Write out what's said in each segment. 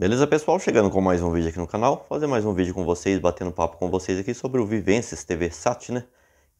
Beleza pessoal, chegando com mais um vídeo aqui no canal, fazer mais um vídeo com vocês, batendo papo com vocês aqui sobre o Vivences TV Sat, né?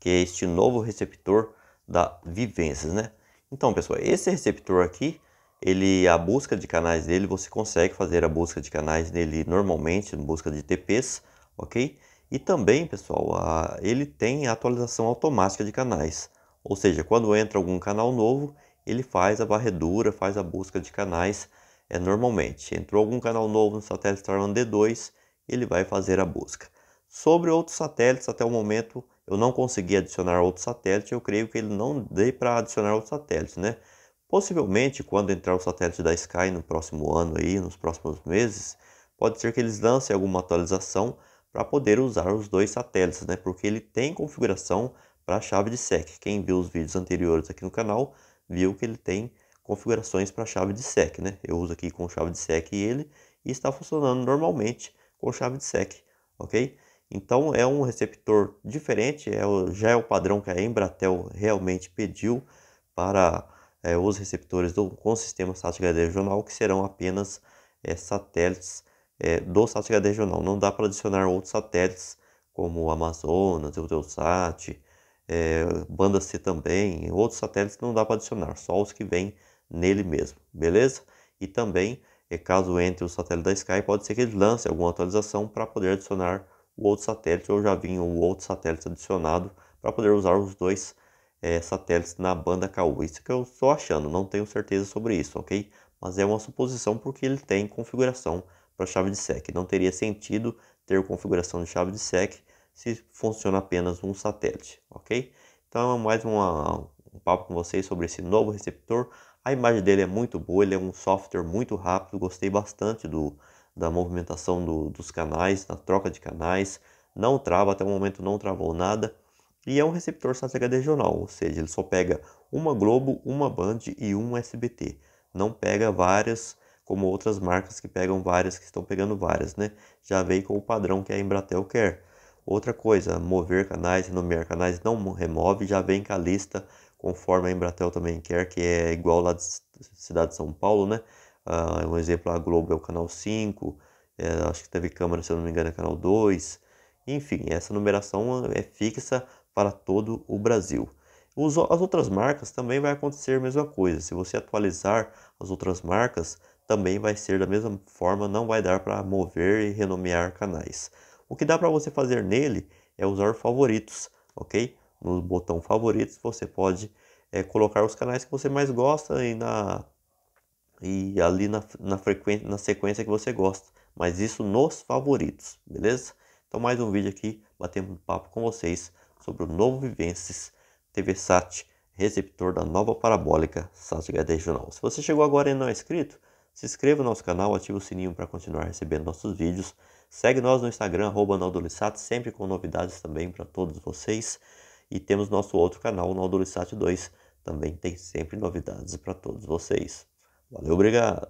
Que é este novo receptor da Vivences, né? Então pessoal, esse receptor aqui, ele a busca de canais dele, você consegue fazer a busca de canais nele normalmente, em busca de TPs, ok? E também, pessoal, a, ele tem a atualização automática de canais. Ou seja, quando entra algum canal novo, ele faz a varredura, faz a busca de canais é normalmente, entrou algum canal novo no satélite Starman D2, ele vai fazer a busca. Sobre outros satélites, até o momento eu não consegui adicionar outro satélite, eu creio que ele não dê para adicionar outro satélite, né? Possivelmente, quando entrar o satélite da Sky no próximo ano aí, nos próximos meses, pode ser que eles lancem alguma atualização para poder usar os dois satélites, né? Porque ele tem configuração para a chave de SEC. Quem viu os vídeos anteriores aqui no canal viu que ele tem configurações para chave de SEC, né? Eu uso aqui com chave de SEC ele e está funcionando normalmente com chave de SEC, ok? Então é um receptor diferente, é o, já é o padrão que a Embratel realmente pediu para é, os receptores do, com sistema SAT regional, que serão apenas é, satélites é, do SAT regional. Não dá para adicionar outros satélites como o Amazonas, o Teusat, é, banda C também, outros satélites não dá para adicionar, só os que vêm nele mesmo, beleza? E também, é, caso entre o satélite da Sky, pode ser que ele lance alguma atualização para poder adicionar o outro satélite ou já vinha um outro satélite adicionado para poder usar os dois é, satélites na banda KU. Isso que eu estou achando, não tenho certeza sobre isso, ok? Mas é uma suposição porque ele tem configuração para chave de SEC. Não teria sentido ter configuração de chave de SEC se funciona apenas um satélite, ok? Então é mais uma, um papo com vocês sobre esse novo receptor. A imagem dele é muito boa, ele é um software muito rápido, gostei bastante do, da movimentação do, dos canais, da troca de canais, não trava, até o momento não travou nada. E é um receptor SAT regional, ou seja, ele só pega uma Globo, uma Band e um SBT. Não pega várias, como outras marcas que pegam várias, que estão pegando várias, né? Já veio com o padrão que a Embratel quer. Outra coisa, mover canais, renomear canais, não remove, já vem com a lista conforme a Embratel também quer, que é igual lá da cidade de São Paulo, né? Uh, um exemplo, a Globo é o canal 5, é, acho que teve câmera, se eu não me engano, é canal 2. Enfim, essa numeração é fixa para todo o Brasil. Os, as outras marcas também vai acontecer a mesma coisa. Se você atualizar as outras marcas, também vai ser da mesma forma, não vai dar para mover e renomear canais. O que dá para você fazer nele é usar favoritos, ok? no botão favoritos, você pode é, colocar os canais que você mais gosta e, na, e ali na, na, frequência, na sequência que você gosta. Mas isso nos favoritos, beleza? Então mais um vídeo aqui, batendo um papo com vocês sobre o novo Vivenses TV Sat, receptor da nova parabólica Sat Regional. Se você chegou agora e não é inscrito, se inscreva no nosso canal, ative o sininho para continuar recebendo nossos vídeos. Segue nós no Instagram, arroba sempre com novidades também para todos vocês. E temos nosso outro canal, o Naldorissat 2. Também tem sempre novidades para todos vocês. Valeu, obrigado!